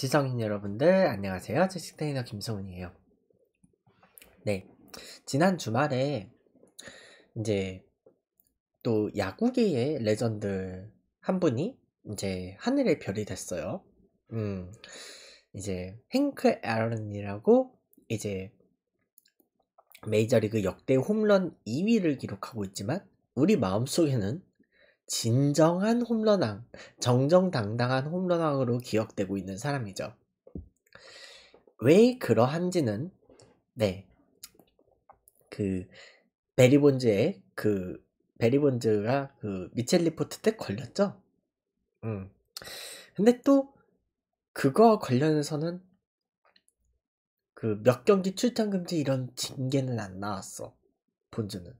지성인 여러분들 안녕하세요. 채식 테이너 김성훈이에요 네. 지난 주말에 이제 또 야구계의 레전드 한 분이 이제 하늘의 별이 됐어요. 음. 이제 행크 에런이라고 이제 메이저리그 역대 홈런 2위를 기록하고 있지만 우리 마음속에는 진정한 홈런왕, 정정당당한 홈런왕으로 기억되고 있는 사람이죠. 왜 그러한지는 네. 그 베리본즈의 그 베리본즈가 그 미첼 리포트 때 걸렸죠. 음. 근데 또 그거 와 관련해서는 그 몇 경기 출장 금지 이런 징계는 안 나왔어. 본즈는.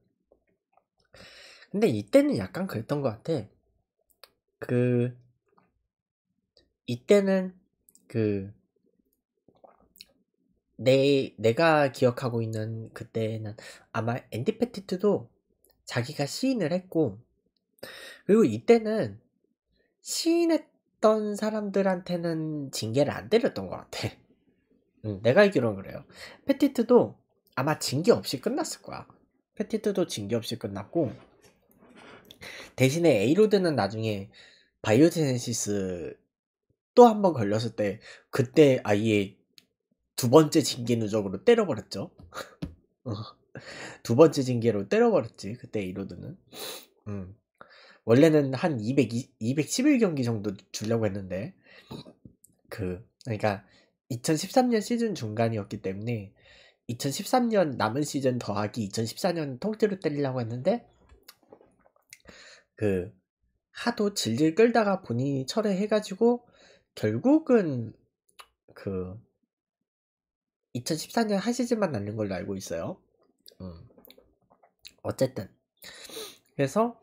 근데 이때는 약간 그랬던 것 같아. 그, 이때는 그, 내, 내가 기억하고 있는 그때는 아마 앤디 패티트도 자기가 시인을 했고, 그리고 이때는 시인했던 사람들한테는 징계를 안 때렸던 것 같아. 응, 내가 알기로는 그래요. 패티트도 아마 징계 없이 끝났을 거야. 패티트도 징계 없이 끝났고, 대신에 에이로드는 나중에 바이오제네시스 또 한 번 걸렸을 때 그때 아예 두 번째 징계 누적으로 때려버렸죠. 두 번째 징계로 때려버렸지 그때 에이로드는. 음. 원래는 한 200, 211경기 정도 주려고 했는데 그 그러니까 2013년 시즌 중간이었기 때문에 2013년 남은 시즌 더하기 2014년 통째로 때리려고 했는데 그 하도 질질 끌다가 본인이 철회해가지고 결국은 그 2014년 하시지만 않는 걸로 알고 있어요. 음. 어쨌든 그래서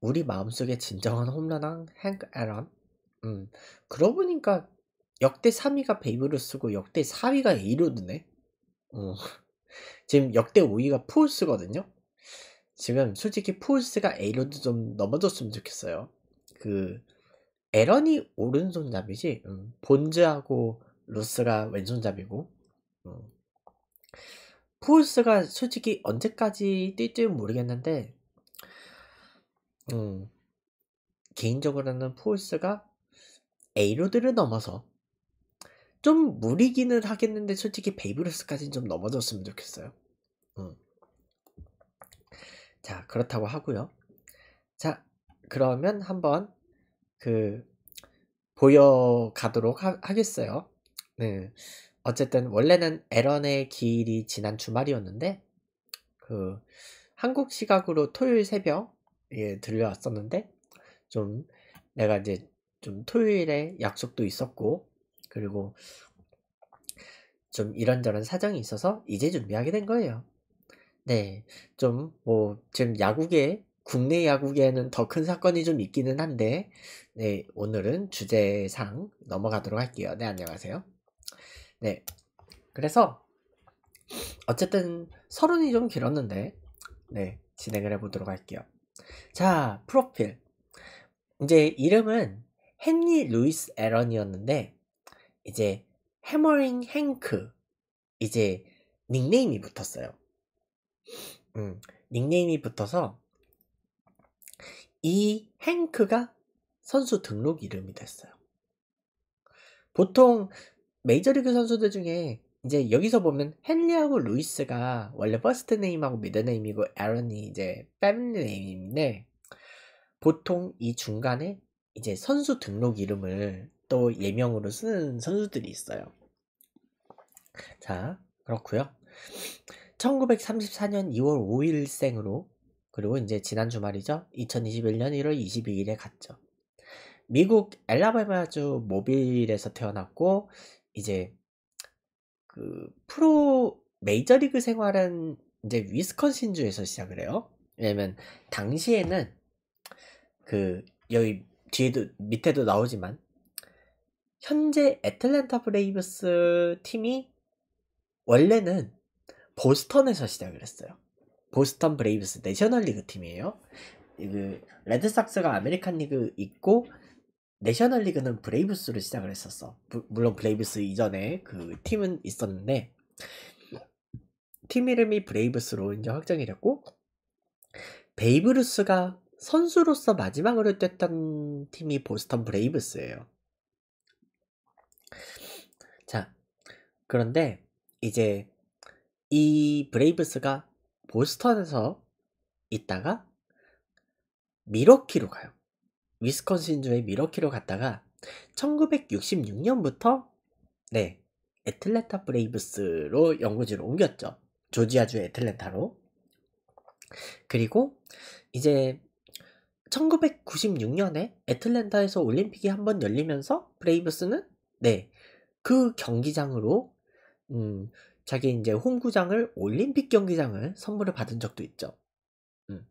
우리 마음속에 진정한 홈런왕 행크 에런 음. 그러고 보니까 역대 3위가 베이브를 쓰고 역대 4위가 에이로드네 음. 지금 역대 5위가 푸울스거든요 지금 솔직히 푸스가 에이런도 좀 넘어졌으면 좋겠어요. 그 에런이 오른손잡이지 음, 본즈하고 루스가 왼손잡이고 음. 푸스가 솔직히 언제까지 뛸지 모르겠는데 음, 개인적으로는 푸스가 에이로드를 넘어서 좀 무리기는 하겠는데 솔직히 베이브루스까지는 좀 넘어졌으면 좋겠어요. 음. 자, 그렇다고 하고요. 자, 그러면 한번 그 보여가도록 하, 겠어요 네. 어쨌든 원래는 에런의 기일이 지난 주말이었는데 그 한국 시각으로 토요일 새벽에 예, 들려왔었는데 좀 내가 이제 좀 토요일에 약속도 있었고 그리고 좀 이런저런 사정이 있어서 이제 준비하게 된 거예요. 네, 좀 뭐 지금 야구계 국내 야구계에는 더 큰 사건이 좀 있기는 한데, 네 오늘은 주제상 넘어가도록 할게요. 네 안녕하세요. 네, 그래서 어쨌든 서론이 좀 길었는데, 네 진행을 해보도록 할게요. 자 프로필 이제 이름은 헨리 루이스 에런이었는데 이제 해머링 행크 이제 닉네임이 붙었어요. 음, 닉네임이 붙어서 이 행크가 선수 등록 이름이 됐어요. 보통 메이저리그 선수들 중에 이제 여기서 보면 헨리하고 루이스가 원래 퍼스트 네임하고 미드 네임이고 에런이 이제 패밀리 네임인데 보통 이 중간에 이제 선수 등록 이름을 또 예명으로 쓰는 선수들이 있어요. 자, 그렇고요. 1934년 2월 5일생으로 그리고 이제 지난 주말이죠. 2021년 1월 22일에 갔죠. 미국 엘라바마주 모빌에서 태어났고 이제 그 프로 메이저리그 생활은 이제 위스콘신주에서 시작을 해요. 왜냐면 당시에는 그 여기 뒤에도 밑에도 나오지만 현재 애틀랜타 브레이브스 팀이 원래는 보스턴에서 시작을 했어요. 보스턴 브레이브스 내셔널리그 팀이에요. 그 레드삭스가 아메리칸 리그 있고 내셔널리그는 브레이브스로 시작을 했었어. 부, 물론 브레이브스 이전에 그 팀은 있었는데 팀 이름이 브레이브스로 이제 확정이 됐고 베이브루스가 선수로서 마지막으로 뛰었던 팀이 보스턴 브레이브스예요. 자, 그런데 이제 이 브레이브스가 보스턴에서 있다가 미러키로 가요. 위스콘신주의 미러키로 갔다가 1966년부터 네 애틀랜타 브레이브스로 연구지를 옮겼죠. 조지아주 애틀랜타로. 그리고 이제 1996년에 애틀랜타에서 올림픽이 한 번 열리면서 브레이브스는 네그 경기장으로 음, 자기 이제 홈구장을 올림픽 경기장을 선물을 받은 적도 있죠. 음.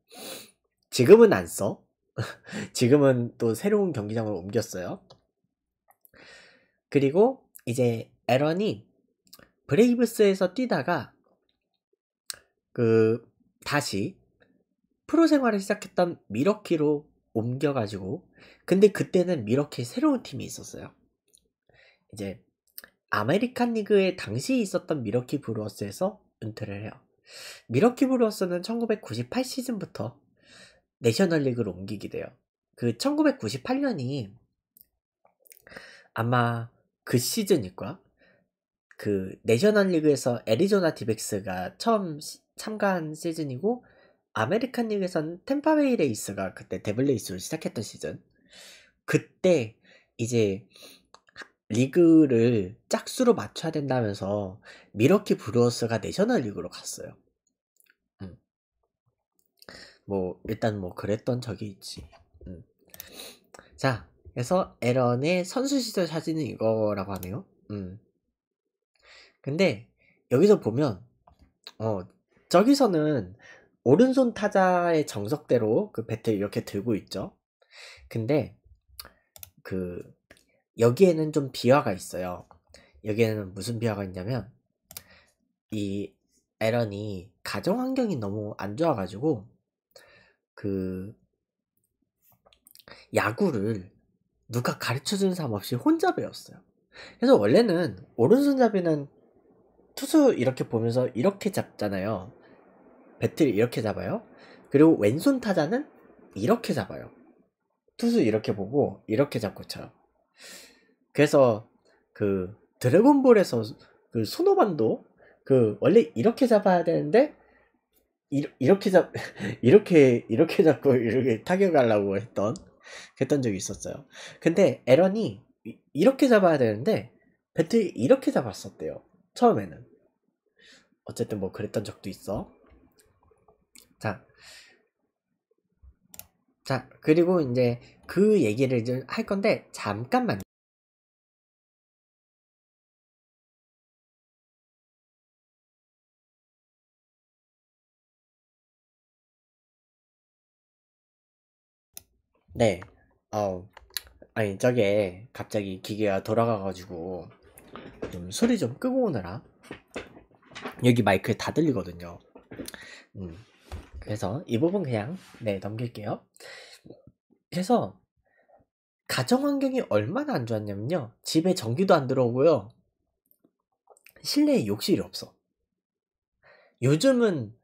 지금은 안 써. 지금은 또 새로운 경기장으로 옮겼어요. 그리고 이제 에런이 브레이브스에서 뛰다가 그 다시 프로 생활을 시작했던 미러키로 옮겨가지고 근데 그때는 미러키 새로운 팀이 있었어요. 이제 아메리칸 리그에 당시 있었던 미러키 브루어스에서 은퇴를 해요. 미러키 브루어스는 1998 시즌부터 내셔널 리그로 옮기게 돼요. 그 1998년이 아마 그 시즌일 거야. 그 내셔널 리그에서 애리조나 디벡스가 처음 시, 참가한 시즌이고 아메리칸 리그에서는 템파베이 레이스가 그때 데블레이스를 시작했던 시즌. 그때 이제 리그를 짝수로 맞춰야 된다면서 미러키 브루어스가 내셔널 리그로 갔어요. 음. 뭐 일단 뭐 그랬던 적이 있지. 음. 자, 그래서 에런의 선수 시절 사진은 이거라고 하네요. 음. 근데 여기서 보면 어 저기서는 오른손 타자의 정석대로 그 배트 이렇게 들고 있죠. 근데 그 여기에는 좀 비화가 있어요. 여기에는 무슨 비화가 있냐면 이 에런이 가정 환경이 너무 안 좋아가지고 그 야구를 누가 가르쳐주는 사람 없이 혼자 배웠어요. 그래서 원래는 오른손잡이는 투수 이렇게 보면서 이렇게 잡잖아요. 배틀를 이렇게 잡아요. 그리고 왼손 타자는 이렇게 잡아요. 투수 이렇게 보고 이렇게 잡고 쳐요. 그래서 그 드래곤볼에서 그 소노반도 그 원래 이렇게 잡아야 되는데 이, 렇게잡 이렇게 이렇게 잡고 이렇게 타격하려고 했던 했던 적이 있었어요. 근데 에런이 이렇게 잡아야 되는데 배틀 이렇게 잡았었대요. 처음에는 어쨌든 뭐 그랬던 적도 있어. 자 자, 그리고 이제 그 얘기를 좀 할 건데 잠깐만. 네. 어. 아니, 저게 갑자기 기계가 돌아가 가지고 좀 소리 좀 끄고 오느라 여기 마이크에 다 들리거든요. 음. 그래서 이 부분 그냥 네 넘길게요. 그래서 가정 환경이 얼마나 안 좋았냐면요. 집에 전기도 안 들어오고요. 실내에 욕실이 없어. 요즘은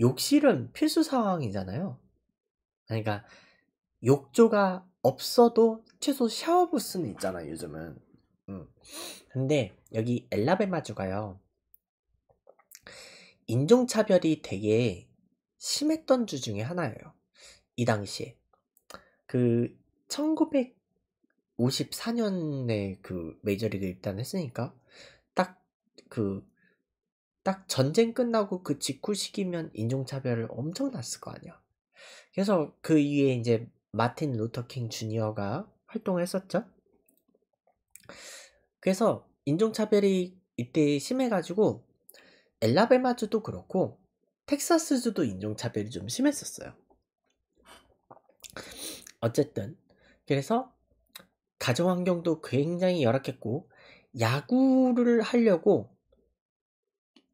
욕실은 필수 상황이잖아요. 그러니까 욕조가 없어도 최소 샤워부스는 있잖아 요즘은. 요 음. 근데 여기 엘라베마주가요. 인종차별이 되게 심했던 주 중에 하나예요. 이 당시에. 그 1954년에 그 메이저리그 입단했으니까 딱 그 딱 전쟁 끝나고 그 직후 시기면 인종차별을 엄청 났을 거 아니야. 그래서 그 이후에 이제 마틴 루터킹 주니어가 활동 했었죠. 그래서 인종차별이 이때 심해가지고 엘라베마주도 그렇고 텍사스주도 인종차별이 좀 심했었어요. 어쨌든 그래서 가정 환경도 굉장히 열악했고 야구를 하려고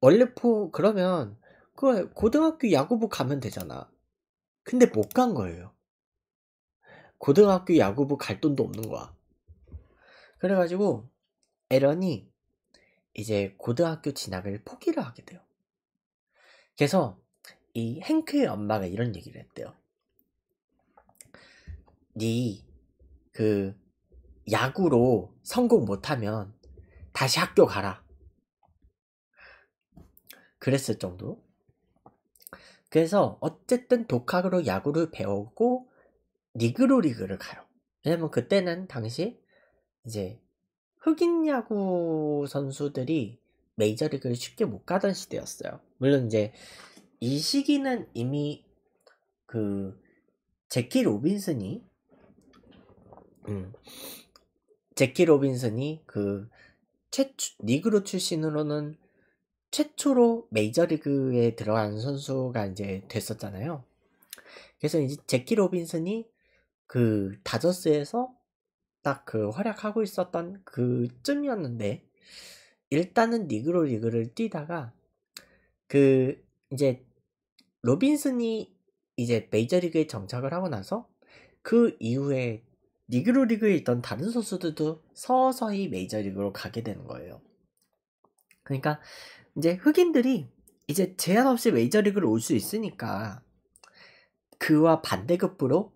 원래 포 그러면 그 고등학교 야구부 가면 되잖아. 근데 못 간 거예요. 고등학교 야구부 갈 돈도 없는 거야. 그래가지고 에런이 이제 고등학교 진학을 포기를 하게 돼요. 그래서 이 행크의 엄마가 이런 얘기를 했대요. 네그 야구로 성공 못하면 다시 학교 가라. 그랬을 정도. 그래서 어쨌든 독학으로 야구를 배우고 니그로 리그를 가요. 왜냐면 그때는 당시 이제 흑인 야구 선수들이 메이저리그를 쉽게 못 가던 시대였어요. 물론 이제 이 시기는 이미 그 제키 로빈슨이 음 제키 로빈슨이 그 최초 니그로 출신으로는 최초로 메이저리그에 들어간 선수가 이제 됐었잖아요. 그래서 이제 제키 로빈슨이 그 다저스에서 딱 그 활약하고 있었던 그쯤이었는데 일단은 니그로 리그를 뛰다가 그 이제 로빈슨이 이제 메이저리그에 정착을 하고 나서 그 이후에 니그로 리그에 있던 다른 선수들도 서서히 메이저리그로 가게 되는 거예요. 그러니까 이제 흑인들이 이제 제한 없이 메이저리그로 올 수 있으니까 그와 반대급부로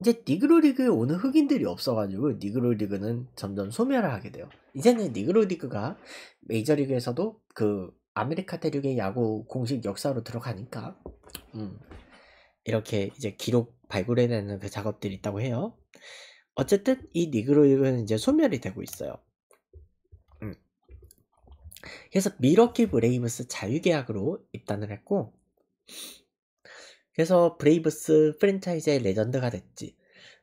이제 니그로 리그에 오는 흑인들이 없어가지고 니그로 리그는 점점 소멸을 하게 돼요. 이제는 니그로 리그가 메이저리그에서도 그 아메리카 대륙의 야구 공식 역사로 들어가니까 음, 이렇게 이제 기록 발굴해내는 그 작업들이 있다고 해요. 어쨌든 이 니그로이드는 이제 소멸이 되고 있어요. 음. 그래서 미러키 브레이브스 자유계약으로 입단을 했고 그래서 브레이브스 프랜차이즈의 레전드가 됐지.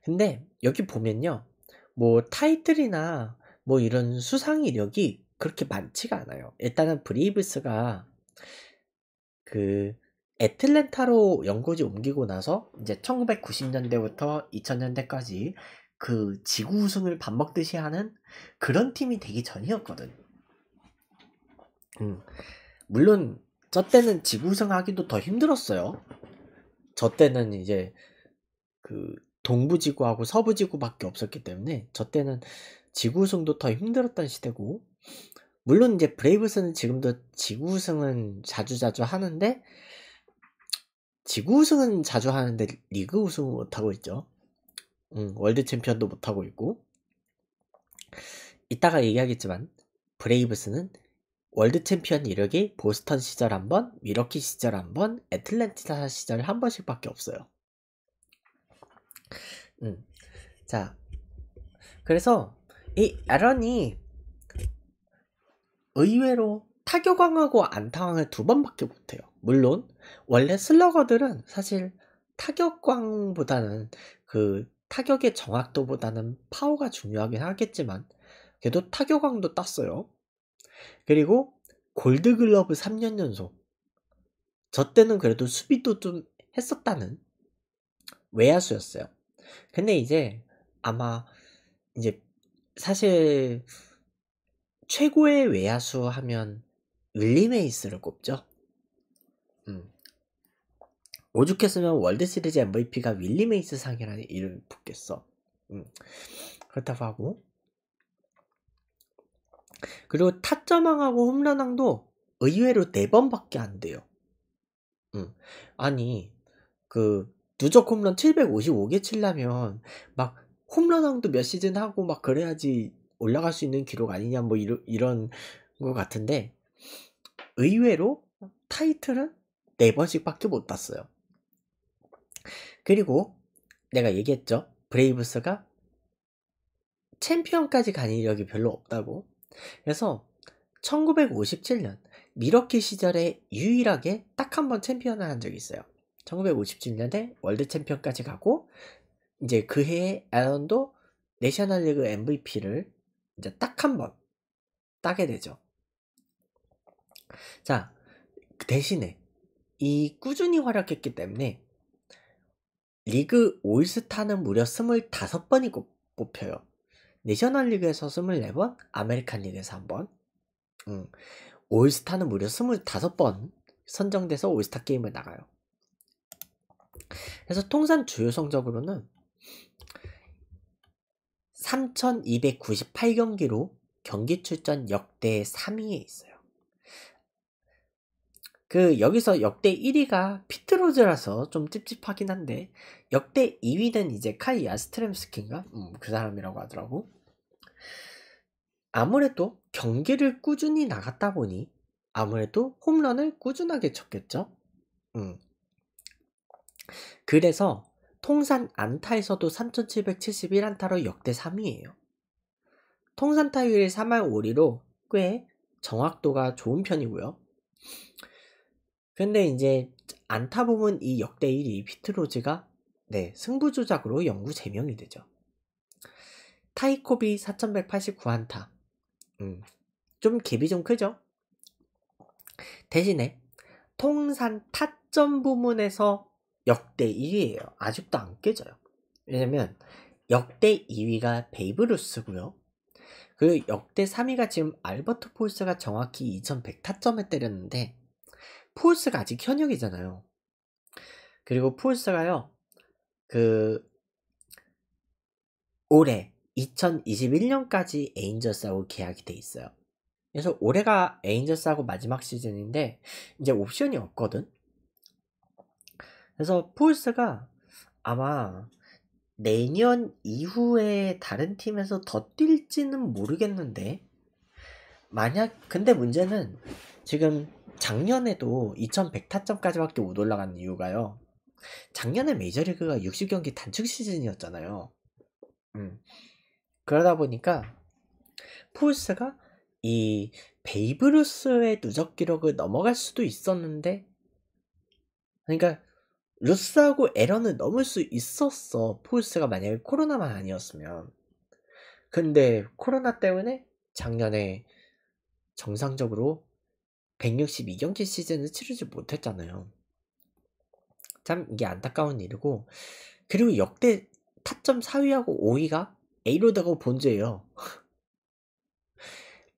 근데 여기 보면요. 뭐 타이틀이나 뭐 이런 수상 이력이 그렇게 많지가 않아요. 일단은 브리브스가 그 애틀랜타로 연고지 옮기고 나서 이제 1990년대부터 2000년대까지 그 지구 우승을 밥 먹듯이 하는 그런 팀이 되기 전이었거든. 음. 물론 저 때는 지구 우승하기도 더 힘들었어요. 저 때는 이제 그 동부 지구하고 서부 지구밖에 없었기 때문에 저 때는 지구 우승도 더 힘들었던 시대고 물론 이제 브레이브스는 지금도 지구 우승은 자주자주 하는데 지구 우승은 자주 하는데 리그 우승은 못하고 있죠. 음, 월드 챔피언도 못하고 있고 이따가 얘기하겠지만 브레이브스는 월드 챔피언 이력이 보스턴 시절 한 번, 미러키 시절 한 번, 애틀랜티타 시절 한 번씩밖에 없어요. 음. 자, 그래서 이 에런이 의외로 타격왕하고 안타왕을 두 번밖에 못해요. 물론 원래 슬러거들은 사실 타격광보다는 그 타격의 정확도보다는 파워가 중요하긴 하겠지만 그래도 타격왕도 땄어요. 그리고 골드글러브 3년 연속 저 때는 그래도 수비도 좀 했었다는 외야수였어요. 근데 이제 아마 이제 사실 최고의 외야수 하면 윌리메이스를 꼽죠. 음. 오죽했으면 월드시리즈 MVP가 윌리메이스 상이라는 이름이 붙겠어. 음. 그렇다고 하고 그리고 타점왕하고 홈런왕도 의외로 4번밖에 안 돼요. 음. 아니 그 누적 홈런 755개 치려면 막 홈런왕도 몇 시즌 하고 막 그래야지 올라갈 수 있는 기록 아니냐 뭐 이러, 이런 것 같은데 의외로 타이틀은 네 번씩밖에 못 땄어요. 그리고 내가 얘기했죠. 브레이브스가 챔피언까지 간 이력이 별로 없다고. 그래서 1957년 미러키 시절에 유일하게 딱 한 번 챔피언을 한 적이 있어요. 1957년에 월드 챔피언까지 가고 이제 그 해에 에런도 내셔널 리그 MVP를 이제 딱 한 번 따게 되죠. 자, 그 대신에 이 꾸준히 활약했기 때문에 리그 올스타는 무려 25번이고 뽑혀요. 내셔널 리그에서 24번, 아메리칸 리그에서 1번. 음, 올스타는 무려 25번 선정돼서 올스타 게임을 나가요. 그래서 통산 주요 성적으로는 3,298경기로 경기 출전 역대 3위에 있어요. 그 여기서 역대 1위가 피트로즈라서 좀 찝찝하긴 한데 역대 2위는 이제 카이 아스트렘스킨가 음, 그 사람이라고 하더라고. 아무래도 경기를 꾸준히 나갔다 보니 아무래도 홈런을 꾸준하게 쳤겠죠. 음. 그래서 통산 안타에서도 3,771안타로 역대 3위예요. 통산 타율이 3할 5리로 꽤 정확도가 좋은 편이고요. 근데 이제 안타 부분 이 역대 1위 피트로즈가 네, 승부조작으로 영구 제명이 되죠. 타이코비 4189안타. 음, 좀 갭이 좀 크죠? 대신에 통산 타점 부문에서 역대 1위예요. 아직도 안 깨져요. 왜냐면 역대 2위가 베이브루스고요. 그리고 역대 3위가 지금 알버트 폴스가 정확히 2100타점에 때렸는데 폴스가 아직 현역이잖아요. 그리고 폴스가요. 그 올해 2021년까지 에인절스하고 계약이 돼 있어요. 그래서 올해가 에인절스하고 마지막 시즌인데 이제 옵션이 없거든. 그래서 폴스가 아마 내년 이후에 다른 팀에서 더 뛸지는 모르겠는데 만약 근데 문제는 지금 작년에도 2100타점까지밖에 못 올라간 이유가요. 작년에 메이저리그가 60경기 단축 시즌이었잖아요. 음. 그러다 보니까 폴스가 이 베이브루스의 누적 기록을 넘어갈 수도 있었는데 그러니까 루스하고 에런을 넘을 수 있었어. 포스가 트 만약에 코로나만 아니었으면. 근데 코로나 때문에 작년에 정상적으로 162경기 시즌을 치르지 못했잖아요. 참 이게 안타까운 일이고 그리고 역대 타점 4위하고 5위가 에이로드하고 본즈예요.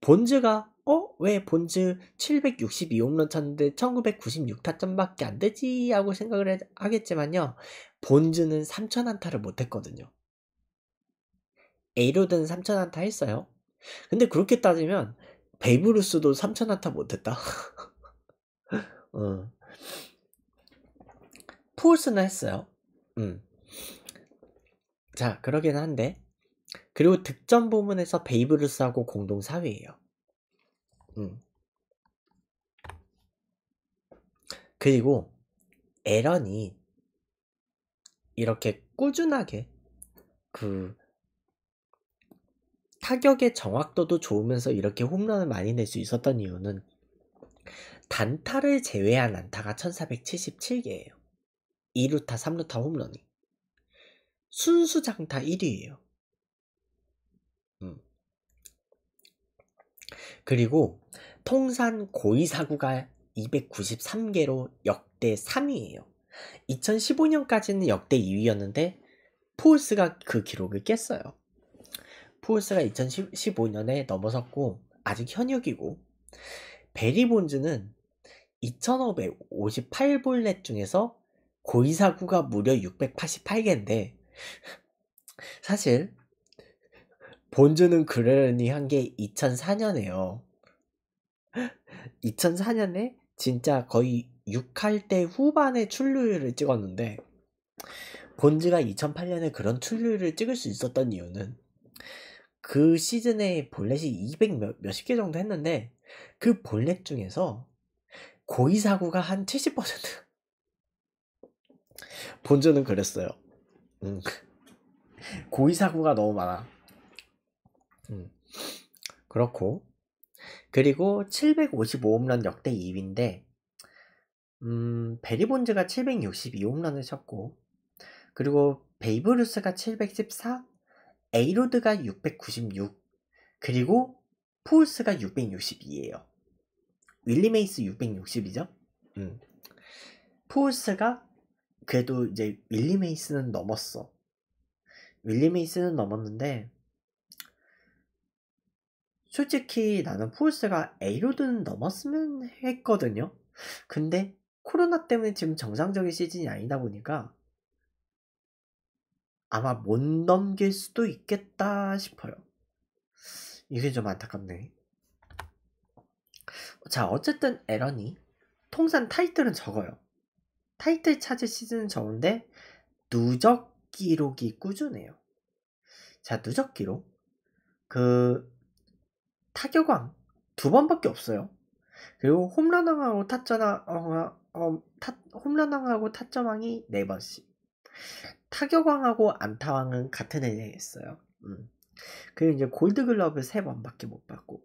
본즈가 어? 왜 본즈 762홈런 쳤는데 1996타점밖에 안 되지? 하고 생각을 하겠지만요. 본즈는 3 0 0 0안타를 못했거든요. 에이로3000안타 했어요. 근데 그렇게 따지면 베이브루스도 3 0 0 0안타 못했다. 어. 푸스는 했어요. 음. 자, 그러긴 한데. 그리고 득점 부문에서 베이브루스하고 공동 4위예요. 그리고 에런이 이렇게 꾸준하게 그 타격의 정확도도 좋으면서 이렇게 홈런을 많이 낼 수 있었던 이유는 단타를 제외한 안타가 1477개예요. 2루타, 3루타 홈런이. 순수 장타 1위예요. 그리고 통산 고의사구가 293개로 역대 3위예요. 2015년까지는 역대 2위였는데 푸울스가그 기록을 깼어요. 푸울스가 2015년에 넘어섰고 아직 현역이고 베리 본즈는 2558볼넷 중에서 고의사구가 무려 688개인데 사실 본즈는그러니한게 2004년에요. 2004년에 진짜 거의 6할 때 후반에 출루율을 찍었는데 본즈가 2008년에 그런 출루율을 찍을 수 있었던 이유는 그 시즌에 볼넷이 200 몇, 몇십 개 정도 했는데 그 볼넷 중에서 고의 사고가 한 70% 본즈는 그랬어요. 응. 음. 고의 사고가 너무 많아. 음. 그렇고 그리고 755홈런 역대 2위인데 음, 베리본즈가 762홈런을 쳤고 그리고 베이브루스가 714, 에이로드가 696, 그리고 포울스가 662예요. 윌리메이스 660이죠? 음. 포울스가 그래도 이제 윌리메이스는 넘었어. 윌리메이스는 넘었는데 솔직히 나는 폴스가 A로드는 넘었으면 했거든요. 근데 코로나 때문에 지금 정상적인 시즌이 아니다 보니까 아마 못 넘길 수도 있겠다 싶어요. 이게 좀 안타깝네. 자, 어쨌든 에런이 통산 타이틀은 적어요. 타이틀 차지 시즌은 적은데 누적 기록이 꾸준해요. 자, 누적 기록. 그 타격왕 두 번밖에 없어요. 그리고 홈런왕하고 타점왕 어, 어, 타, 홈런왕하고 타점왕이 네 번씩. 타격왕하고 안타왕은 같은 애 해에 있어요. 음. 그리고 이제 골드글러브 세 번밖에 못 받고.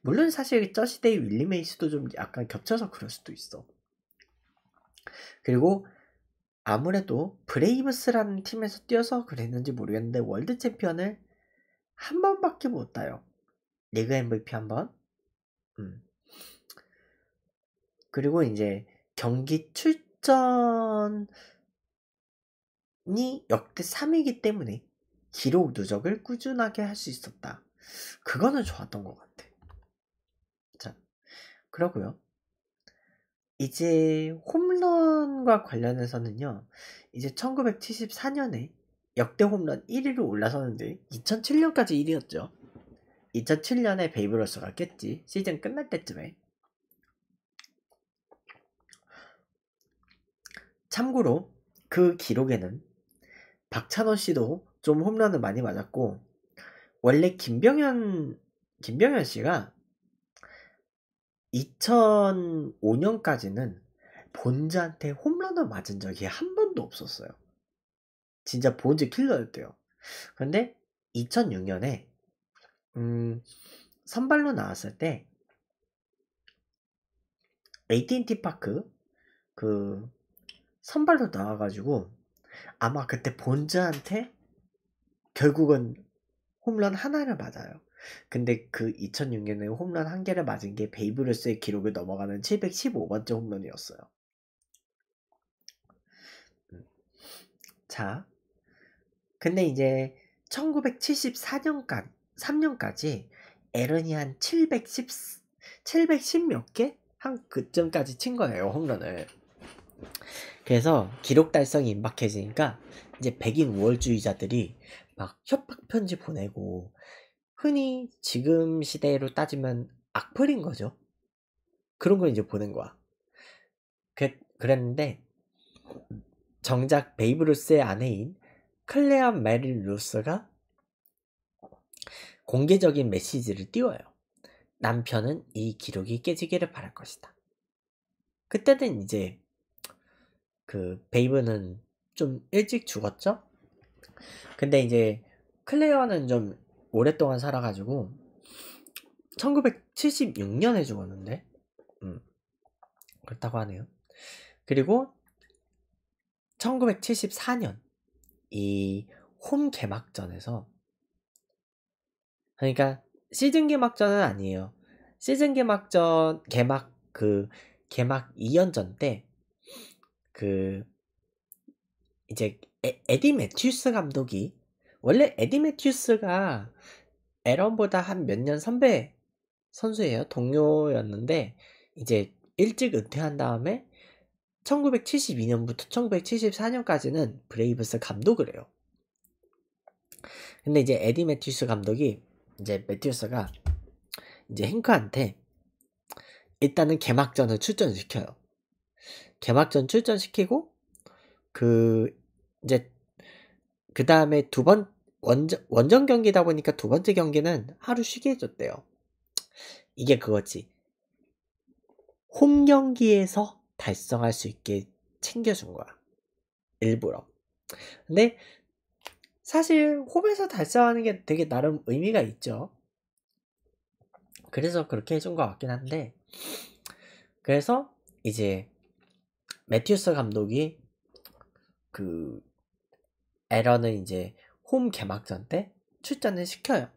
물론 사실 저시대의 윌리 메이스도 좀 약간 겹쳐서 그럴 수도 있어. 그리고 아무래도 브레이브스라는 팀에서 뛰어서 그랬는지 모르겠는데 월드 챔피언을 한 번밖에 못 따요. 내가 MVP 한번. 음. 그리고 이제 경기 출전이 역대 3위이기 때문에 기록 누적을 꾸준하게 할 수 있었다. 그거는 좋았던 것 같아. 자, 그러고요. 이제 홈런과 관련해서는요. 이제 1974년에 역대 홈런 1위로 올라서는데 2007년까지 1위였죠. 2007년에 베이브로스가 깼지 시즌 끝날 때쯤에 참고로 그 기록에는 박찬호 씨도 좀 홈런을 많이 맞았고 원래 김병현 김병현 씨가 2005년까지는 본즈한테 홈런을 맞은 적이 한 번도 없었어요. 진짜 본즈 킬러였대요. 근데 2006년에 음, 선발로 나왔을 때 AT&T 파크 그 선발로 나와가지고 아마 그때 본즈한테 결국은 홈런 하나를 맞아요. 근데 그 2006년에 홈런 한 개를 맞은 게 베이브루스의 기록을 넘어가는 715번째 홈런이었어요. 음, 자, 근데 이제 1 9 7 4년까지 2013년까지 에런이 한 710, 710몇 개? 한 그쯤까지 친 거예요, 홈런을. 그래서 기록 달성이 임박해지니까 이제 백인 우월주의자들이 막 협박 편지 보내고 흔히 지금 시대로 따지면 악플인 거죠. 그런 걸 이제 보는 거야. 그, 그랬는데 정작 베이브루스의 아내인 클레아 메릴 루스가 공개적인 메시지를 띄워요. 남편은 이 기록이 깨지기를 바랄 것이다. 그때는 이제 그 베이브는 좀 일찍 죽었죠? 근데 이제 클레어는 좀 오랫동안 살아가지고 1976년에 죽었는데 음, 그렇다고 하네요. 그리고 1974년 이 홈 개막전에서 그러니까 시즌 개막전은 아니에요. 시즌 개막전 개막 그 개막 2연전 때 그 이제 에, 에디 매튜스 감독이 원래 에디 매튜스가 에런보다 한 몇 년 선배 선수예요. 동료였는데 이제 일찍 은퇴한 다음에 1972년부터 1974년까지는 브레이브스 감독을 해요. 근데 이제 에디 매튜스 감독이 이제 매튜스가 이제 행크한테 일단은 개막전을 출전시켜요. 개막전 출전시키고 그 이제 그 다음에 두 번 원정, 원정 경기다 보니까 두 번째 경기는 하루 쉬게 해줬대요. 이게 그거지. 홈 경기에서 달성할 수 있게 챙겨준 거야. 일부러. 근데 사실 홈에서 달성하는 게 되게 나름 의미가 있죠. 그래서 그렇게 해준 것 같긴 한데 그래서 이제 매튜스 감독이 그 에런은 이제 홈 개막전 때 출전을 시켜요.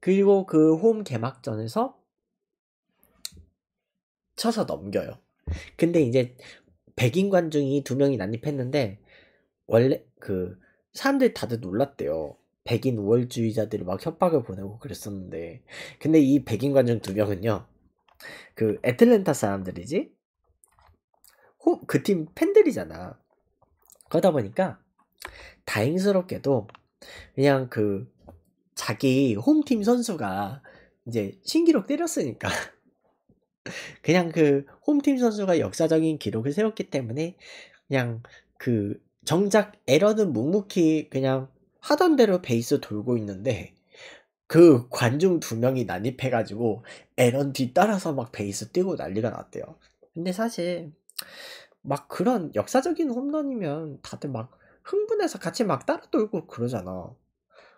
그리고 그 홈 개막전에서 쳐서 넘겨요. 근데 이제 백인 관중이 두 명이 난입했는데 원래 그 사람들이 다들 놀랐대요. 백인 우월주의자들이 막 협박을 보내고 그랬었는데 근데 이 백인 관중 두 명은요 그 애틀랜타 사람들이지 그 팀 팬들이잖아 그러다 보니까 다행스럽게도 그냥 그 자기 홈팀 선수가 이제 신기록 때렸으니까 그냥 그 홈팀 선수가 역사적인 기록을 세웠기 때문에 그냥 그 정작 에런은 묵묵히 그냥 하던 대로 베이스 돌고 있는데 그 관중 두 명이 난입해가지고 에런 뒤따라서 막 베이스 뛰고 난리가 났대요. 근데 사실 막 그런 역사적인 홈런이면 다들 막 흥분해서 같이 막 따라 돌고 그러잖아.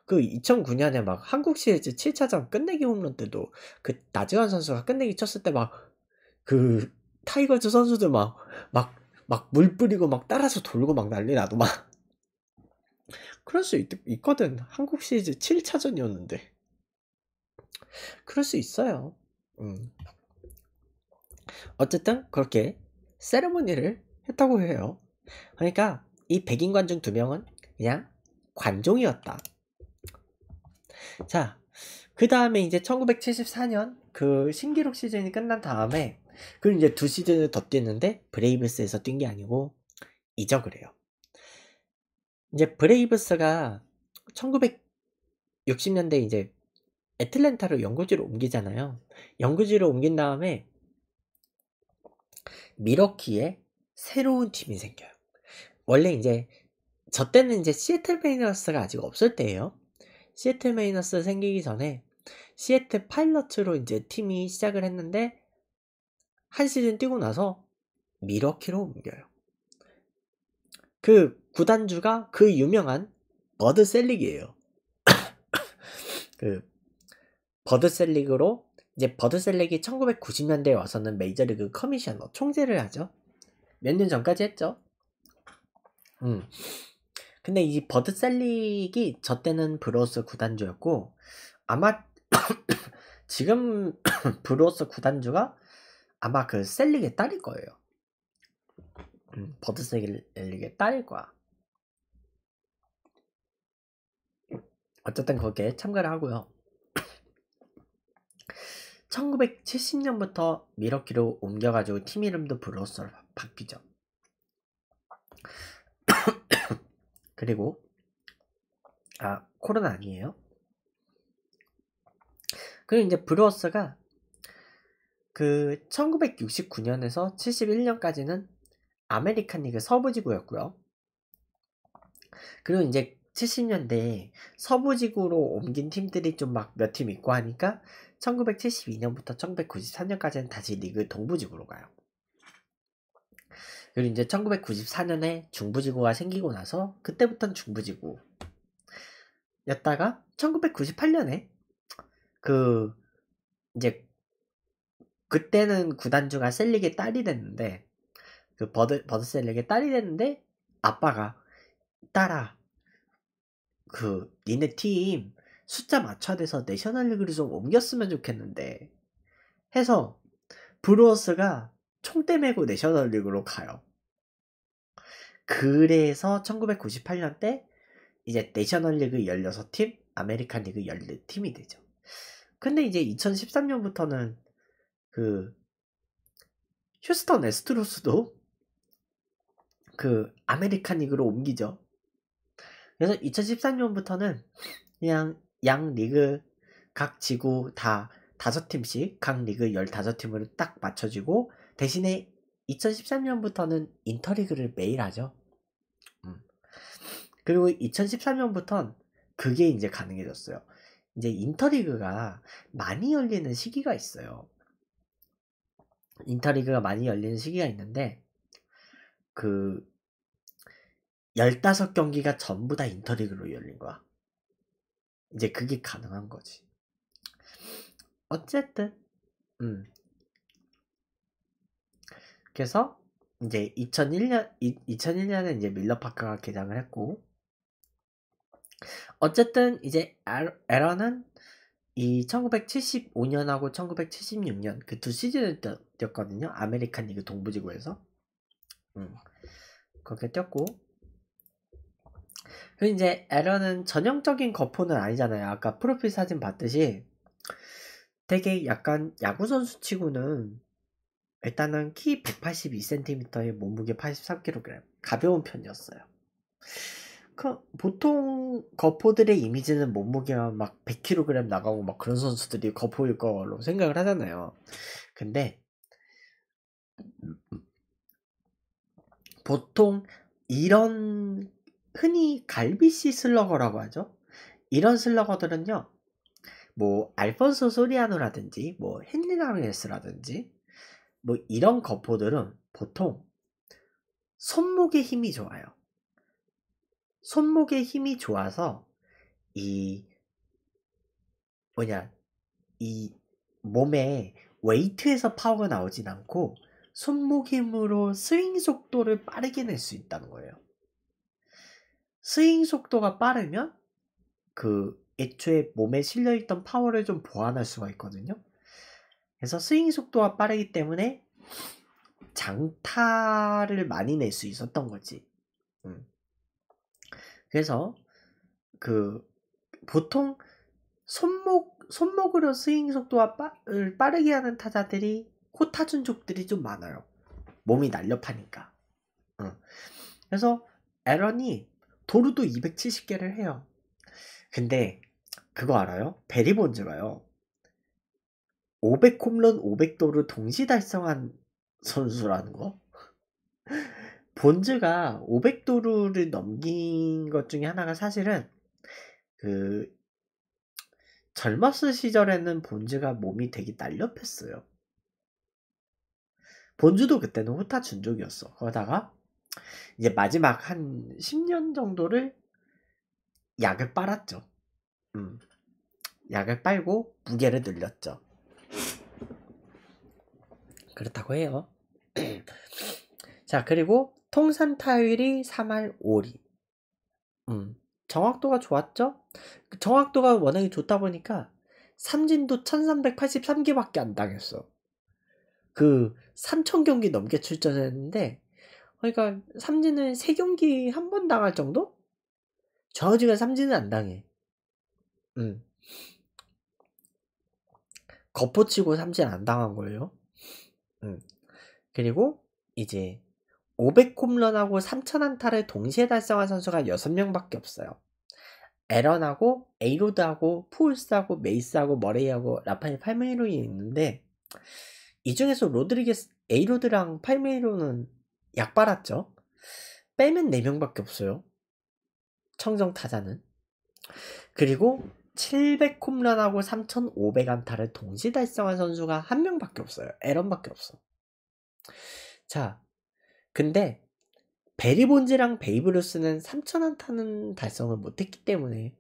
그 2009년에 막 한국 시리즈 7차전 끝내기 홈런 때도 그 나지환 선수가 끝내기 쳤을 때 막 그 타이거즈 선수들 막막 막물 뿌리고 막 따라서 돌고 막 난리 나도 막 그럴 수 있, 있거든 한국 시리즈 7차전이었는데 그럴 수 있어요 음. 어쨌든 그렇게 세레모니를 했다고 해요 그러니까 이 백인 관중 두 명은 그냥 관종이었다 자그 다음에 이제 1974년 그 신기록 시즌이 끝난 다음에 그리고 이제 두 시즌을 더 뛰는데 브레이브스에서 뛴 게 아니고 이적을 해요. 이제 브레이브스가 1960년대 이제 애틀랜타로 연구지로 옮기잖아요. 연구지로 옮긴 다음에 미러키에 새로운 팀이 생겨요. 원래 이제 저 때는 이제 시애틀 메이너스가 아직 없을 때예요. 시애틀 메이너스 생기기 전에 시애틀 파일럿으로 이제 팀이 시작을 했는데 한 시즌 뛰고 나서 미러키로 옮겨요. 그 구단주가 그 유명한 버드 셀릭이에요. 그 버드 셀릭으로 이제 버드 셀릭이 1990년대에 와서는 메이저리그 커미셔너 총재를 하죠. 몇 년 전까지 했죠. 음. 근데 이 버드 셀릭이 저 때는 브로스 구단주였고 아마 지금 브로스 구단주가 아마 그 셀릭의 딸일 거예요. 음, 버드 셀릭의 딸일 거야. 어쨌든 거기에 참가를 하고요. 1970년부터 미러키로 옮겨가지고 팀 이름도 브로스로 바뀌죠. 그리고 아 코로나 아니에요. 그리고 이제 브루어스가 그 1969년에서 71년까지는 아메리칸 리그 서부지구였고요. 그리고 이제 7 0년대 서부지구로 옮긴 팀들이 좀 막 몇 팀 있고 하니까 1972년부터 1993년까지는 다시 리그 동부지구로 가요. 그리고 이제 1994년에 중부지구가 생기고 나서 그때부터는 중부지구였다가 1998년에 그 이제 그때는 구단주가 셀릭의 딸이 됐는데 그 버드 버드 셀릭의 딸이 됐는데 아빠가 딸아 그 니네 팀 숫자 맞춰야 돼서 내셔널리그를 좀 옮겼으면 좋겠는데 해서 브루어스가 총대 메고 내셔널리그로 가요. 그래서 1998년 때 이제 내셔널리그 16팀, 아메리칸리그 14팀이 되죠. 근데 이제 2013년부터는 그 휴스턴 에스트로스도 그 아메리칸 리그로 옮기죠. 그래서 2013년부터는 그냥 양 리그 각 지구 다 다섯 팀씩 각 리그 15팀으로 딱 맞춰지고 대신에 2013년부터는 인터리그를 매일 하죠. 음. 그리고 2013년부터는 그게 이제 가능해졌어요. 이제 인터리그가 많이 열리는 시기가 있어요. 인터리그가 많이 열리는 시기가 있는데 그 15경기가 전부 다 인터리그로 열린 거야. 이제 그게 가능한 거지. 어쨌든 음. 그래서 이제 2001년 2001년에 이제 밀러파크가 개장을 했고 어쨌든 이제 에런은 이 1975년하고 1976년 그 두 시즌을 뛰었거든요. 아메리칸 리그 동부지구에서. 음. 그렇게 뛰었고. 그리고 이제 에런은 전형적인 거포는 아니잖아요. 아까 프로필 사진 봤듯이 되게 약간 야구선수 치고는 일단은 키 182cm에 몸무게 83kg. 가벼운 편이었어요. 생 그 보통 거포들의 이미지는 몸무게가 막 100kg 나가고 막 그런 선수들이 거포일 거로 생각을 하잖아요. 근데 보통 이런 흔히 갈비씨 슬러거라고 하죠. 이런 슬러거들은요. 뭐 알폰소 소리아노라든지 뭐 헨리 라미에스라든지뭐 이런 거포들은 보통 손목의 힘이 좋아요. 손목에 힘이 좋아서 이 뭐냐 이 몸에 웨이트에서 파워가 나오진 않고 손목 힘으로 스윙 속도를 빠르게 낼 수 있다는 거예요. 스윙 속도가 빠르면 그 애초에 몸에 실려있던 파워를 좀 보완할 수가 있거든요. 그래서 스윙 속도가 빠르기 때문에 장타를 많이 낼 수 있었던 거지. 음. 그래서 그 보통 손목 손목으로 스윙 속도와 빠, 르게 하는 타자들이 코타준족들이 좀 많아요. 몸이 날렵하니까. 그래서 에런이 도루도 270개를 해요. 근데 그거 알아요? 베리본즈가요. 500 홈런 5 0 0도루 동시 달성한 선수라는 거? 본즈가 500도루를 넘긴 것 중에 하나가 사실은 그 젊었을 시절에는 본즈가 몸이 되게 날렵했어요. 본즈도 그때는 후타 준족이었어. 그러다가 이제 마지막 한 10년 정도를 약을 빨았죠. 음. 약을 빨고 무게를 늘렸죠. 그렇다고 해요. 자, 그리고 통산 타율이 3할 5리. 음, 정확도가 좋았죠? 그 정확도가 워낙에 좋다 보니까 삼진도 1383개밖에 안 당했어. 그 3000경기 넘게 출전했는데 그러니까 삼진은 3경기 한 번 당할 정도? 저지가 삼진은 안 당해. 음. 겉포치고 삼진 안 당한 거예요. 음. 그리고 이제 500홈런하고 3,000안타를 동시에 달성한 선수가 6명밖에 없어요. 에런하고 에이로드하고 푸울스하고 메이스하고 머레이하고 라파니 팔메이로이 있는데 이 중에서 로드리게스 에이로드랑 팔메이로는 약 빨았죠. 빼면 4명밖에 없어요. 청정 타자는. 그리고 700홈런하고 3,500안타를 동시 달성한 선수가 한 명밖에 없어요. 에런밖에 없어. 자, 근데 베리본즈랑 베이브루스는 3천안타는 달성을 못했기 때문에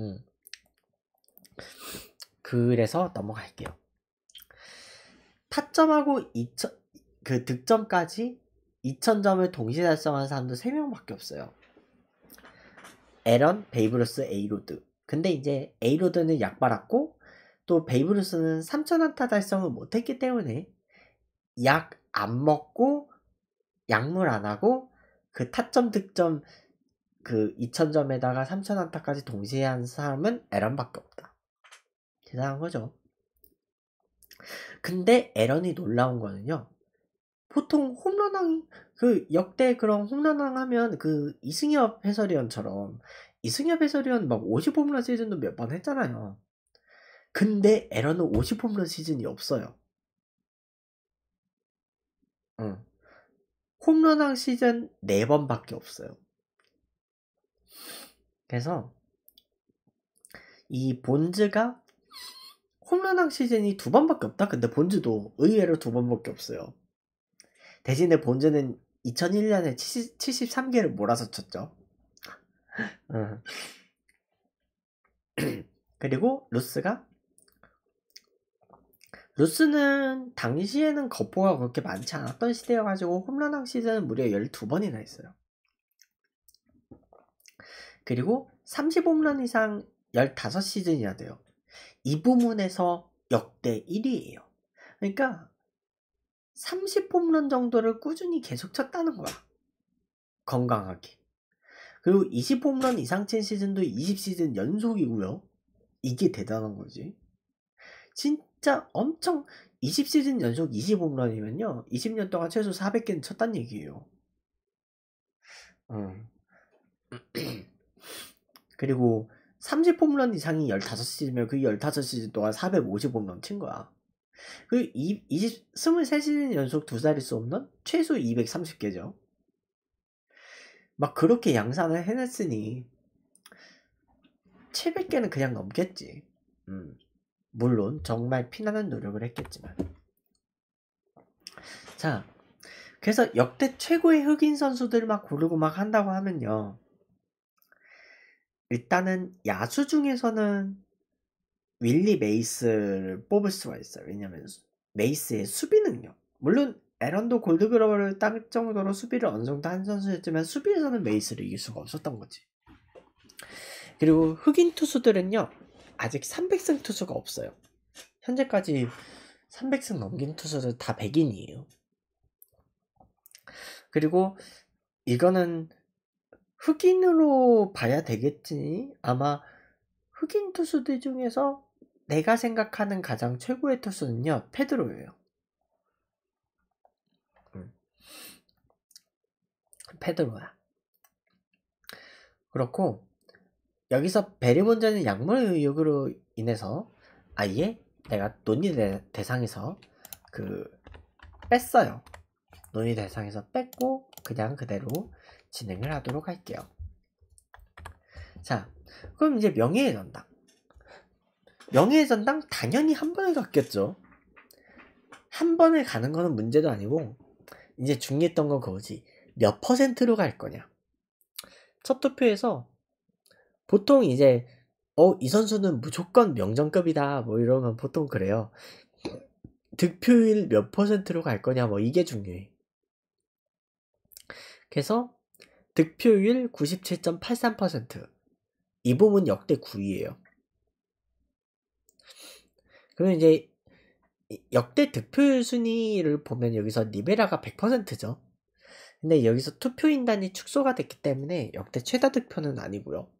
음. 그래서 넘어갈게요. 타점하고 2천, 그 득점까지 2천점을 동시에 달성한 사람도 3명밖에 없어요. 에런, 베이브루스, 에이로드. 근데 이제 에이로드는 약발았고 또 베이브루스는 3천안타 달성을 못했기 때문에 약 안 먹고 약물 안 하고 그 타점 득점 그 2,000점에다가 3,000안타까지 동시에 한 사람은 에런밖에 없다. 대단한 거죠. 근데 에런이 놀라운 거는요. 보통 홈런왕 그 역대 그런 홈런왕 하면 그 이승엽 해설위원처럼 이승엽 해설위원 막 50홈런 시즌도 몇 번 했잖아요. 근데 에런은 50홈런 시즌이 없어요. 응. 홈런왕 시즌 4번밖에 없어요. 그래서 이 본즈가 홈런왕 시즌이 두 번밖에 없다. 근데 본즈도 의외로 두 번밖에 없어요. 대신에 본즈는 2001년에 70, 73개를 몰아서 쳤죠. 어. 그리고 루스가 루스는 당시에는 거포가 그렇게 많지 않았던 시대여가지고 홈런왕 시즌은 무려 12번이나 했어요. 그리고 30홈런 이상 15시즌이나 돼요. 이 부문에서 역대 1위예요. 그러니까 30홈런 정도를 꾸준히 계속 쳤다는 거야. 건강하게. 그리고 20홈런 이상 친 시즌도 20시즌 연속이고요. 이게 대단한 거지. 진 진짜 엄청 20시즌 연속 20홈런이면요. 20년 동안 최소 400개는 쳤단 얘기예요. 음. 그리고 30홈런 이상이 15시즌이면 그 15시즌 동안 450홈런 친 거야. 그 20, 23시즌 연속 두 자릿수 홈런? 최소 230개죠. 막 그렇게 양산을 해냈으니 700개는 그냥 넘겠지. 음. 물론 정말 피나는 노력을 했겠지만 자 그래서 역대 최고의 흑인 선수들 막 고르고 막 한다고 하면요 일단은 야수 중에서는 윌리 메이스를 뽑을 수가 있어요 왜냐면 메이스의 수비 능력 물론 에런도 골드그러버를 딱 정도로 수비를 어느 정도 한 선수였지만 수비에서는 메이스를 이길 수가 없었던 거지 그리고 흑인 투수들은요 아직 300승 투수가 없어요. 현재까지 300승 넘긴 투수들 다 100인이에요. 그리고 이거는 흑인으로 봐야 되겠지. 아마 흑인 투수들 중에서 내가 생각하는 가장 최고의 투수는요, 페드로예요. 음. 페드로야. 그렇고, 여기서 배리본전은 약물 의혹으로 인해서 아예 내가 논의 대, 상에서그 뺐어요. 논의 대상에서 뺐고 그냥 그대로 진행을 하도록 할게요. 자, 그럼 이제 명예의 전당. 명예의 전당 당연히 한 번에 갔겠죠. 한 번에 가는 거는 문제도 아니고 이제 중요했던 건 그거지. 몇 퍼센트로 갈 거냐. 첫 투표에서 보통 이제 어 이 선수는 무조건 명정급이다 뭐 이러면 보통 그래요. 득표율 몇 퍼센트로 갈 거냐 뭐 이게 중요해. 그래서 득표율 97.83%이 부분 역대 9위예요. 그러면 이제 역대 득표율 순위를 보면 여기서 리베라가 100%죠. 근데 여기서 투표인단이 축소가 됐기 때문에 역대 최다 득표는 아니고요.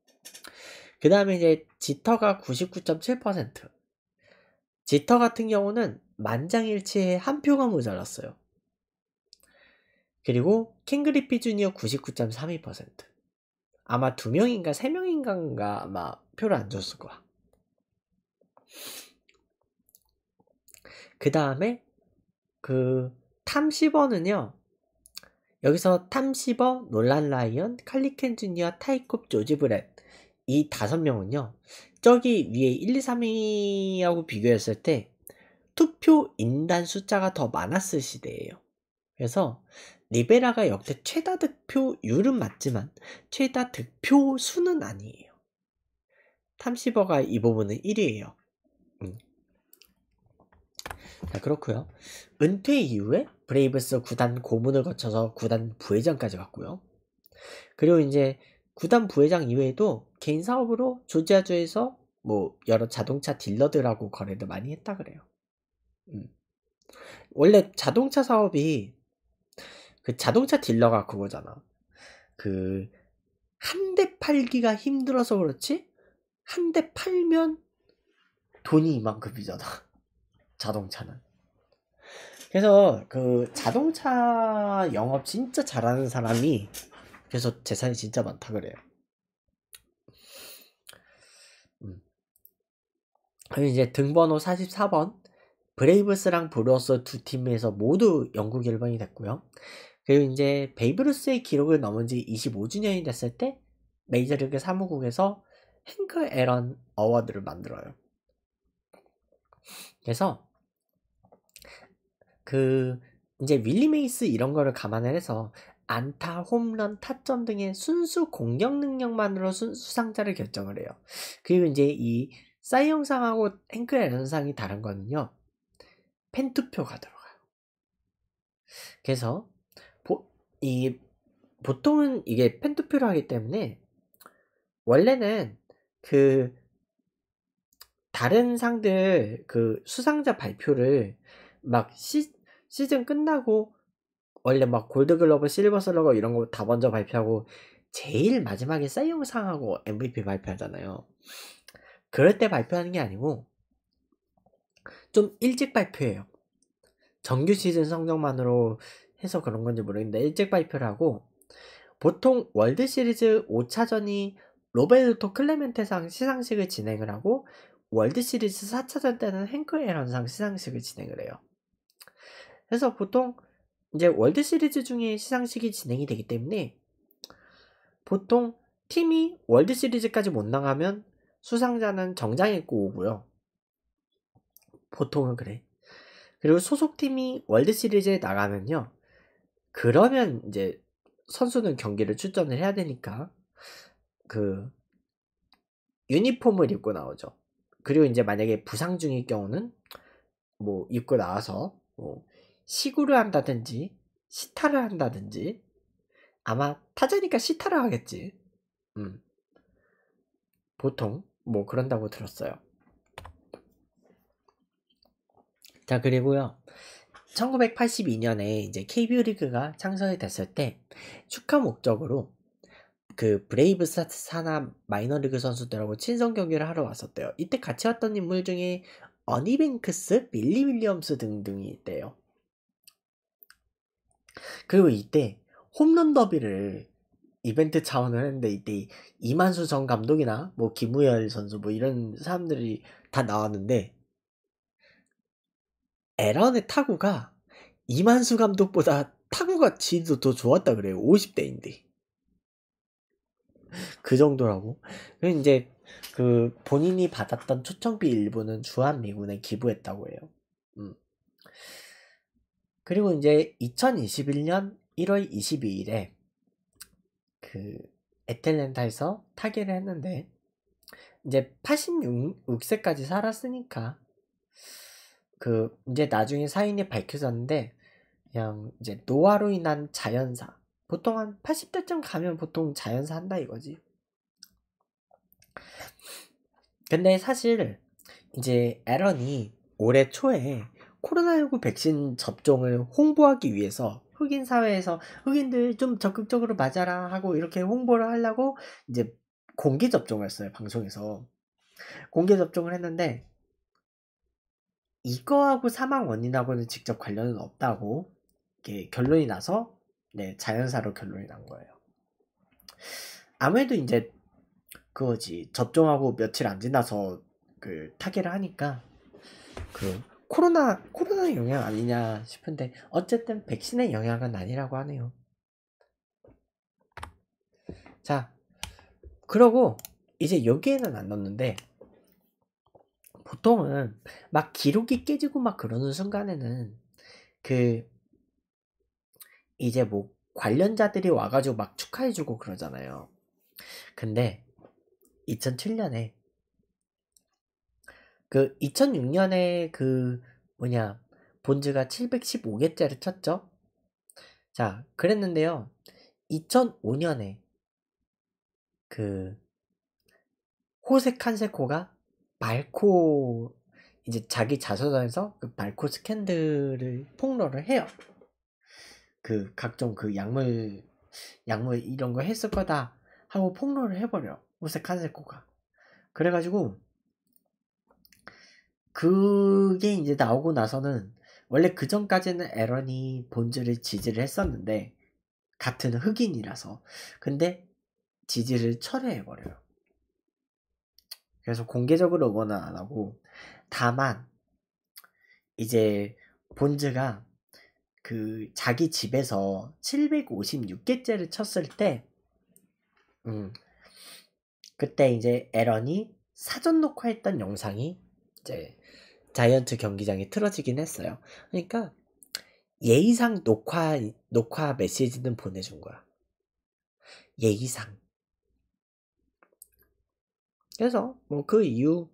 그 다음에 이제 지터가 99.7%. 지터 같은 경우는 만장일치에 한 표가 모자랐어요. 그리고 킹그리피 주니어 99.32%. 아마 두 명인가 세 명인가인가 아마 표를 안 줬을 거야. 그 다음에 그 탐시버는요. 여기서 탐시버, 놀란 라이언, 칼리켄 주니어, 타이콥, 조지 브렛 이 다섯 명은요, 저기 위에 1, 2, 3위하고 비교했을 때 투표 인단 숫자가 더 많았을 시대예요. 그래서 리베라가 역대 최다 득표율은 맞지만 최다 득표 수는 아니에요. 탐시버가 이 부분은 1위예요. 음. 자 그렇고요. 은퇴 이후에 브레이브스 구단 고문을 거쳐서 구단 부회장까지 갔고요. 그리고 이제 구단 부회장 이외에도 개인 사업으로 조지아주에서 뭐 여러 자동차 딜러들하고 거래도 많이 했다 그래요. 음. 원래 자동차 사업이 그 자동차 딜러가 그거잖아. 그 한 대 팔기가 힘들어서 그렇지 한 대 팔면 돈이 이만큼이잖아. 자동차는. 그래서 그 자동차 영업 진짜 잘하는 사람이 그래서 재산이 진짜 많다 그래요. 음. 그리고 이제 등번호 44번 브레이브스랑 브루어스 두 팀에서 모두 영국 1번이 됐고요. 그리고 이제 베이브루스의 기록을 넘은 지 25주년이 됐을 때 메이저리그 사무국에서 행크 에런 어워드를 만들어요. 그래서 그 이제 윌리 메이스 이런 거를 감안을 해서 안타, 홈런, 타점 등의 순수 공격 능력만으로 수상자를 결정을 해요. 그리고 이제 이 사이영상하고 행크 에런상이 다른 거는요. 팬투표가 들어가요. 그래서 보, 이 보통은 이게 팬투표를 하기 때문에 원래는 그 다른 상들 그 수상자 발표를 막 시, 시즌 끝나고 원래 막 골드글러브, 실버슬러거 이런 거 다 먼저 발표하고 제일 마지막에 사이오상하고 MVP 발표하잖아요. 그럴 때 발표하는 게 아니고 좀 일찍 발표해요. 정규 시즌 성적만으로 해서 그런 건지 모르겠는데 일찍 발표를 하고 보통 월드 시리즈 5차전이 로베르토 클레멘테상 시상식을 진행을 하고 월드 시리즈 4차전 때는 행크 에런상 시상식을 진행을 해요. 그래서 보통 이제 월드 시리즈 중에 시상식이 진행이 되기 때문에 보통 팀이 월드 시리즈까지 못 나가면 수상자는 정장 에꼬우고요 보통은 그래. 그리고 소속팀이 월드 시리즈에 나가면요. 그러면 이제 선수는 경기를 출전을 해야 되니까 그 유니폼을 입고 나오죠. 그리고 이제 만약에 부상 중일 경우는 뭐 입고 나와서 뭐 시구를 한다든지 시타를 한다든지 아마 타자니까 시타를 하겠지. 음. 보통 뭐 그런다고 들었어요. 자 그리고요. 1982년에 이제 KBO 리그가 창설이 됐을 때 축하 목적으로 그 브레이브 스타트 산하 마이너리그 선수들하고 친선 경기를 하러 왔었대요. 이때 같이 왔던 인물 중에 어니뱅크스, 빌리 윌리엄스 등등이 있대요. 그리고 이때 홈런 더비를 이벤트 차원을 했는데 이때 이만수 전 감독이나 뭐 김우열 선수 뭐 이런 사람들이 다 나왔는데 에런의 타구가 이만수 감독보다 타구가 진도 더 좋았다 그래요. 50대인데. 그 정도라고. 그 이제 그 본인이 받았던 초청비 일부는 주한미군에 기부했다고 해요. 그리고 이제 2021년 1월 22일에 그 애틀랜타에서 타계를 했는데 이제 86세까지 살았으니까 그 이제 나중에 사인이 밝혀졌는데 그냥 이제 노화로 인한 자연사 보통 한 80대쯤 가면 보통 자연사 한다 이거지 근데 사실 이제 에런이 올해 초에 코로나19 백신 접종을 홍보하기 위해서 흑인 사회에서 흑인들 좀 적극적으로 맞아라 하고 이렇게 홍보를 하려고 이제 공개 접종을 했어요 방송에서 공개 접종을 했는데 이거하고 사망 원인하고는 직접 관련은 없다고 이렇게 결론이 나서 네 자연사로 결론이 난 거예요 아무래도 이제 그거지 접종하고 며칠 안 지나서 그 타계를 하니까 그 코로나 코로나 영향 아니냐 싶은데 어쨌든 백신의 영향은 아니라고 하네요. 자, 그러고 이제 여기에는 안 넣는데 보통은 막 기록이 깨지고 막 그러는 순간에는 그 이제 뭐 관련자들이 와가지고 막 축하해주고 그러잖아요. 근데 2007년에 그 2006년에 그 뭐냐 본즈가 7 1 5개짜리 쳤죠. 자, 그랬는데요. 2005년에 그 호세 칸세코가 말코 이제 자기 자서전에서 그 말코 스캔들을 폭로를 해요. 그 각종 그 약물 약물 이런 거 했을 거다 하고 폭로를 해버려 호세 칸세코가. 그래가지고 그게 이제 나오고 나서는 원래 그 전까지는 에런이 본즈를 지지를 했었는데 같은 흑인이라서 근데 지지를 철회해 버려요. 그래서 공개적으로 응원은 안 하고 다만 이제 본즈가 그 자기 집에서 756개째를 쳤을 때 음, 그때 이제 에런이 사전 녹화했던 영상이 이제 자이언트 경기장이 틀어지긴 했어요. 그러니까 예의상 녹화 녹화 메시지는 보내준 거야. 예의상. 그래서 뭐 그이유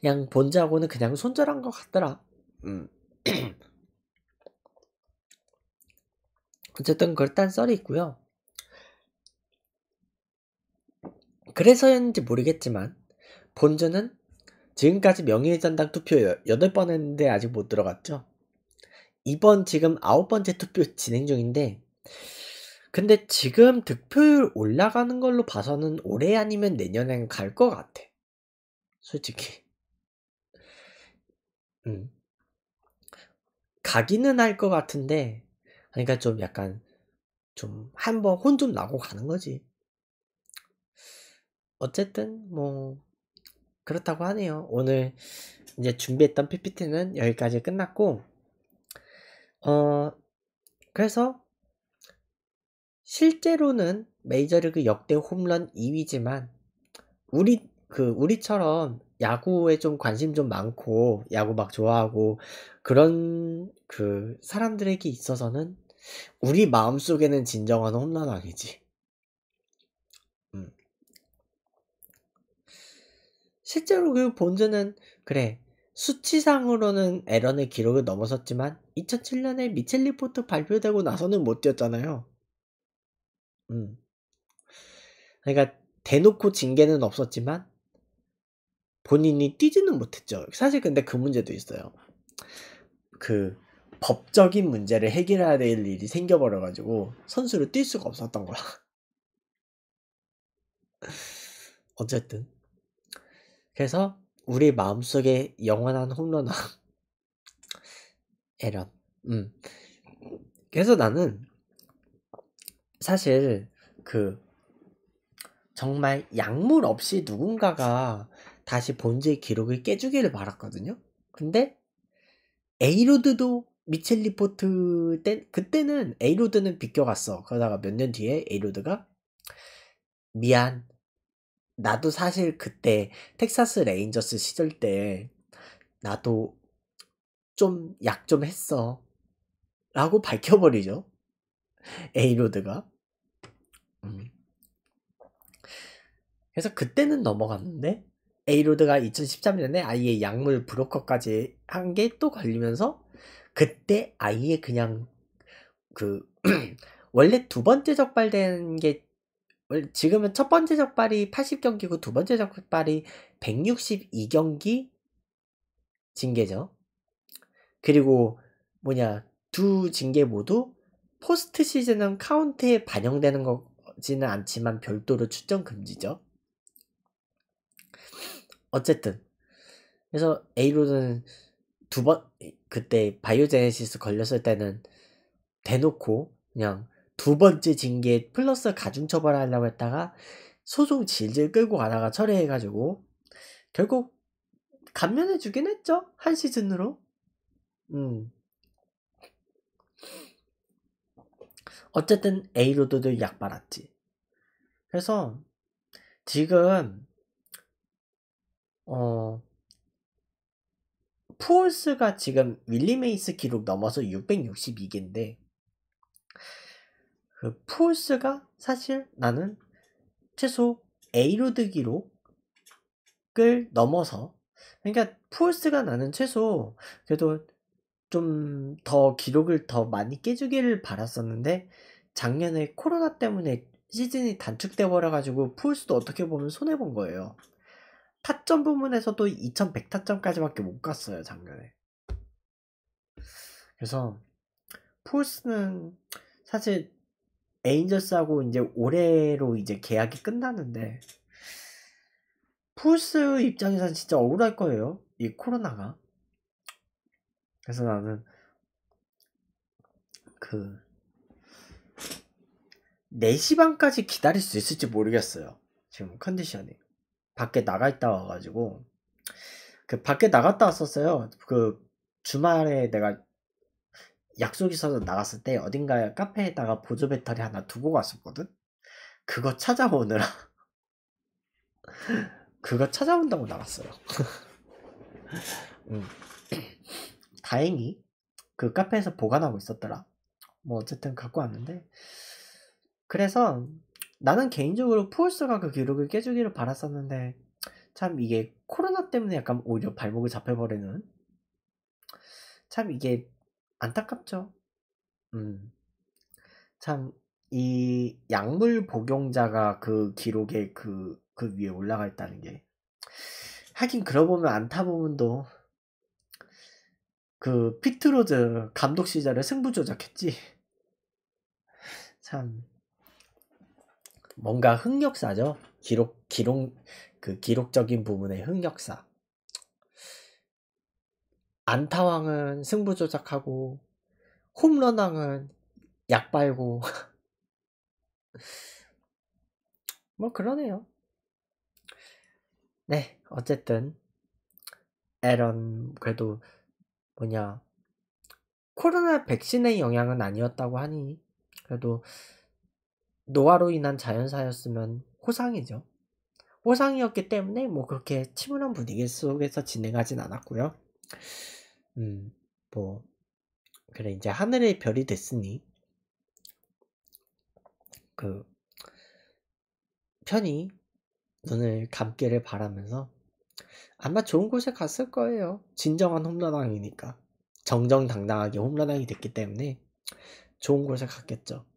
그냥 본자하고는 그냥 손절한 것 같더라. 음. 어쨌든 그렇단 썰이 있고요. 그래서였는지 모르겠지만 본전은 지금까지 명예전당 의 투표 8번 했는데 아직 못 들어갔죠? 이번 지금 9번째 투표 진행 중인데 근데 지금 득표율 올라가는 걸로 봐서는 올해 아니면 내년엔 갈 것 같아. 솔직히. 음. 가기는 할 것 같은데, 그러니까 좀 약간, 좀, 한번 혼 좀 나고 가는 거지. 어쨌든, 뭐, 그렇다고 하네요. 오늘 이제 준비했던 PPT는 여기까지 끝났고, 어, 그래서 실제로는 메이저리그 역대 홈런 2위지만, 우리, 그, 우리처럼 야구에 좀 관심 좀 많고, 야구 막 좋아하고, 그런 그 사람들에게 있어서는 우리 마음속에는 진정한 홈런왕이지. 실제로 그 본즈는 그래 수치상으로는 에런의 기록을 넘어섰지만 2007년에 미첼 리포트 발표되고 나서는 못 뛰었잖아요. 음. 그러니까 대놓고 징계는 없었지만 본인이 뛰지는 못했죠. 사실 근데 그 문제도 있어요. 그 법적인 문제를 해결해야 될 일이 생겨버려가지고 선수를 뛸 수가 없었던 거야. 어쨌든 그래서 우리 마음속에 영원한 홈런왕 에런. 음. 그래서 나는 사실 그 정말 약물 없이 누군가가 다시 본즈의 기록을 깨주기를 바랐거든요. 근데 에이로드도 미첼 리포트 때 그때는 에이로드는 비껴갔어. 그러다가 몇 년 뒤에 에이로드가 미안 나도 사실 그때 텍사스 레인저스 시절 때 나도 좀 약좀 좀 했어. 라고 밝혀버리죠. 에이로드가. 음. 그래서 그때는 넘어갔는데, 에이로드가 2013년에 아예 약물 브로커까지 한 게 또 걸리면서, 그때 아예 그냥, 그, 원래 두 번째 적발된 게 지금은 첫 번째 적발이 80경기고 두 번째 적발이 162경기 징계죠. 그리고 뭐냐 두 징계 모두 포스트 시즌은 카운트에 반영되는 거지는 않지만 별도로 출전 금지죠. 어쨌든 그래서 에이로는 두 번 그때 바이오제네시스 걸렸을 때는 대놓고 그냥 두 번째 징계 플러스 가중 처벌하려고 했다가 소송 질질 끌고 가다가 철회해가지고 결국 감면해 주긴 했죠 한 시즌으로 음 어쨌든 A로드도 약 받았지 그래서 지금 어푸얼스가 지금 윌리메이스 기록 넘어서 662개인데 그 풀스가 사실 나는 최소 A로드 기록을 넘어서 그러니까 풀스가 나는 최소 그래도 좀 더 기록을 더 많이 깨주기를 바랐었는데 작년에 코로나 때문에 시즌이 단축돼 버려가지고 풀스도 어떻게 보면 손해 본 거예요. 타점 부분에서도2,100 타점까지밖에 못 갔어요 작년에. 그래서 풀스는 사실 에인절스하고 이제 올해로 이제 계약이 끝나는데 풀스 입장에서는 진짜 억울할 거예요. 이 코로나가. 그래서 나는 그 4시 반까지 기다릴 수 있을지 모르겠어요. 지금 컨디션이. 밖에 나가 있다 와가지고 그 밖에 나갔다 왔었어요. 그 주말에 내가 약속 있어서 나갔을 때 어딘가 에 카페에다가 보조 배터리 하나 두고 갔었거든? 그거 찾아오느라. 그거 찾아온다고 나갔어요. 음. 다행히 그 카페에서 보관하고 있었더라. 뭐 어쨌든 갖고 왔는데. 그래서 나는 개인적으로 푸얼스가 그 기록을 깨주기를 바랐었는데 참 이게 코로나 때문에 약간 오히려 발목을 잡혀버리는 참 이게 안타깝죠. 음. 참, 이 약물 복용자가 그 기록에 그, 그 위에 올라가 있다는 게. 하긴, 그러 보면 안타보면도, 그, 피트로즈 감독 시절에 승부조작했지. 참, 뭔가 흥역사죠. 기록, 기록, 그 기록적인 부분의 흥역사. 안타왕은 승부 조작하고 홈런왕은 약 빨고 뭐 그러네요. 네, 어쨌든 에런 그래도 뭐냐 코로나 백신의 영향은 아니었다고 하니 그래도 노화로 인한 자연사였으면 호상이죠. 호상이었기 때문에 뭐 그렇게 침울한 분위기 속에서 진행하진 않았고요. 음, 뭐, 그래, 이제 하늘의 별이 됐으니, 그, 편히 눈을 감기를 바라면서, 아마 좋은 곳에 갔을 거예요. 진정한 홈런왕이니까. 정정당당하게 홈런왕이 됐기 때문에 좋은 곳에 갔겠죠.